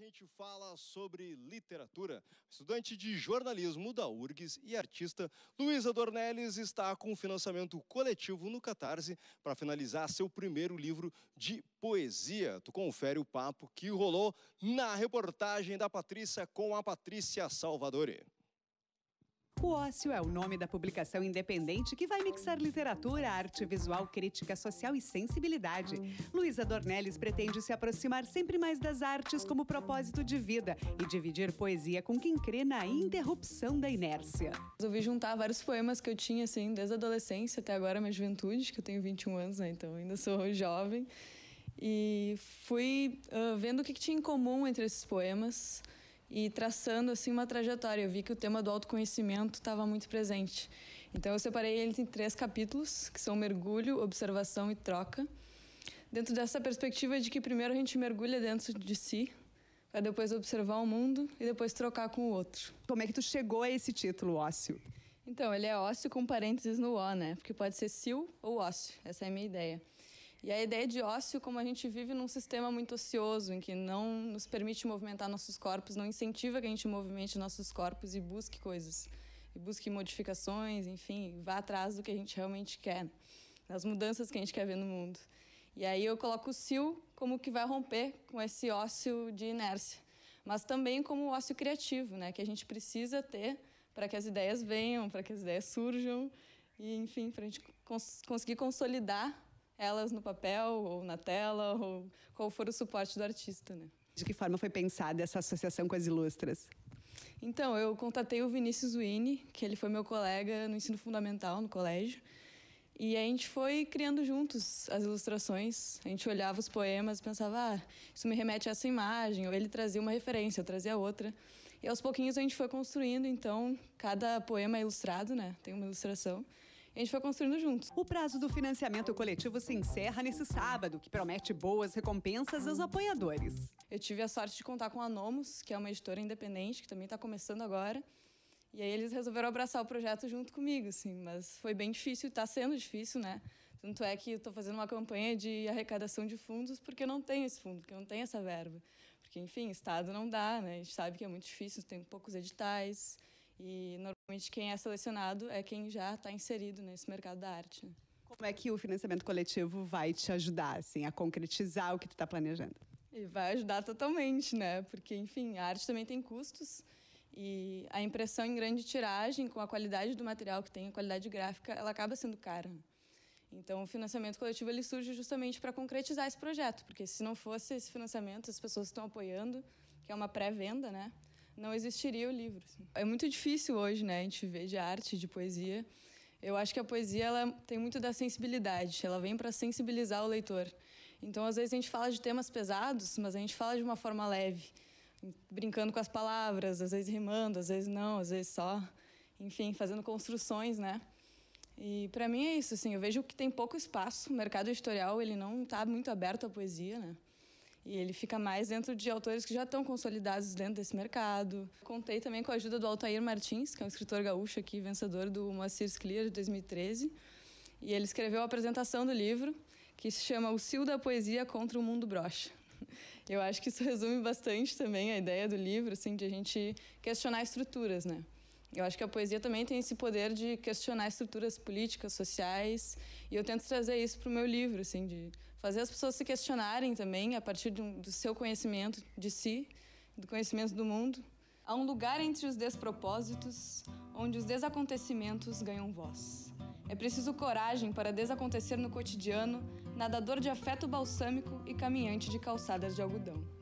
gente fala sobre literatura. Estudante de jornalismo da URGS e artista Luísa Dornelles está com financiamento coletivo no Catarse para finalizar seu primeiro livro de poesia. Tu confere o papo que rolou na reportagem da Patrícia com a Patrícia Salvadori. O Ócio é o nome da publicação independente que vai mixar literatura, arte visual, crítica social e sensibilidade. Luísa Dornelles pretende se aproximar sempre mais das artes como propósito de vida e dividir poesia com quem crê na interrupção da inércia. Resolvi juntar vários poemas que eu tinha, assim, desde a adolescência até agora, minha juventude, que eu tenho 21 anos, né? Então ainda sou jovem. E fui uh, vendo o que, que tinha em comum entre esses poemas e traçando assim uma trajetória. Eu vi que o tema do autoconhecimento estava muito presente. Então eu separei ele em três capítulos, que são mergulho, observação e troca. Dentro dessa perspectiva de que primeiro a gente mergulha dentro de si, para depois observar o mundo e depois trocar com o outro. Como é que tu chegou a esse título, ócio? Então, ele é ócio com parênteses no O, né? Porque pode ser sil ou ócio. Essa é a minha ideia. E a ideia de ócio, como a gente vive num sistema muito ocioso, em que não nos permite movimentar nossos corpos, não incentiva que a gente movimente nossos corpos e busque coisas, e busque modificações, enfim, vá atrás do que a gente realmente quer, das mudanças que a gente quer ver no mundo. E aí eu coloco o sil como que vai romper com esse ócio de inércia, mas também como o ócio criativo, né, que a gente precisa ter para que as ideias venham, para que as ideias surjam e enfim, para a gente cons conseguir consolidar elas no papel ou na tela ou qual for o suporte do artista, né? De que forma foi pensada essa associação com as ilustras? Então, eu contatei o Vinícius Wini, que ele foi meu colega no ensino fundamental, no colégio. E a gente foi criando juntos as ilustrações. A gente olhava os poemas e pensava, ah, isso me remete a essa imagem, ou ele trazia uma referência, eu trazia outra. E aos pouquinhos a gente foi construindo, então, cada poema é ilustrado, né? Tem uma ilustração a gente foi construindo juntos. O prazo do financiamento coletivo se encerra nesse sábado, que promete boas recompensas aos apoiadores. Eu tive a sorte de contar com a Nomos, que é uma editora independente, que também está começando agora. E aí eles resolveram abraçar o projeto junto comigo, assim, mas foi bem difícil, está sendo difícil, né? Tanto é que estou fazendo uma campanha de arrecadação de fundos porque não tem esse fundo, porque não tem essa verba. Porque, enfim, Estado não dá, né? A gente sabe que é muito difícil, tem poucos editais, e normalmente quem é selecionado é quem já está inserido nesse mercado da arte. Né? Como é que o financiamento coletivo vai te ajudar assim a concretizar o que tu está planejando? E vai ajudar totalmente, né? Porque enfim, a arte também tem custos e a impressão em grande tiragem, com a qualidade do material que tem, a qualidade gráfica, ela acaba sendo cara. Então, o financiamento coletivo ele surge justamente para concretizar esse projeto, porque se não fosse esse financiamento, as pessoas estão apoiando, que é uma pré-venda, né? não existiria o livro. Assim. É muito difícil hoje, né, a gente ver de arte, de poesia. Eu acho que a poesia ela tem muito da sensibilidade, ela vem para sensibilizar o leitor. Então, às vezes a gente fala de temas pesados, mas a gente fala de uma forma leve, brincando com as palavras, às vezes rimando, às vezes não, às vezes só, enfim, fazendo construções, né? E para mim é isso, assim, eu vejo que tem pouco espaço, o mercado editorial ele não está muito aberto à poesia, né? E ele fica mais dentro de autores que já estão consolidados dentro desse mercado. Contei também com a ajuda do Altair Martins, que é um escritor gaúcho aqui, vencedor do Moacir Clear de 2013. E ele escreveu a apresentação do livro, que se chama O Cio da Poesia contra o Mundo Brocha. Eu acho que isso resume bastante também a ideia do livro, assim, de a gente questionar estruturas, né? Eu acho que a poesia também tem esse poder de questionar estruturas políticas, sociais, e eu tento trazer isso para o meu livro, assim, de fazer as pessoas se questionarem também a partir um, do seu conhecimento de si, do conhecimento do mundo. Há um lugar entre os despropósitos, onde os desacontecimentos ganham voz. É preciso coragem para desacontecer no cotidiano, nadador de afeto balsâmico e caminhante de calçadas de algodão.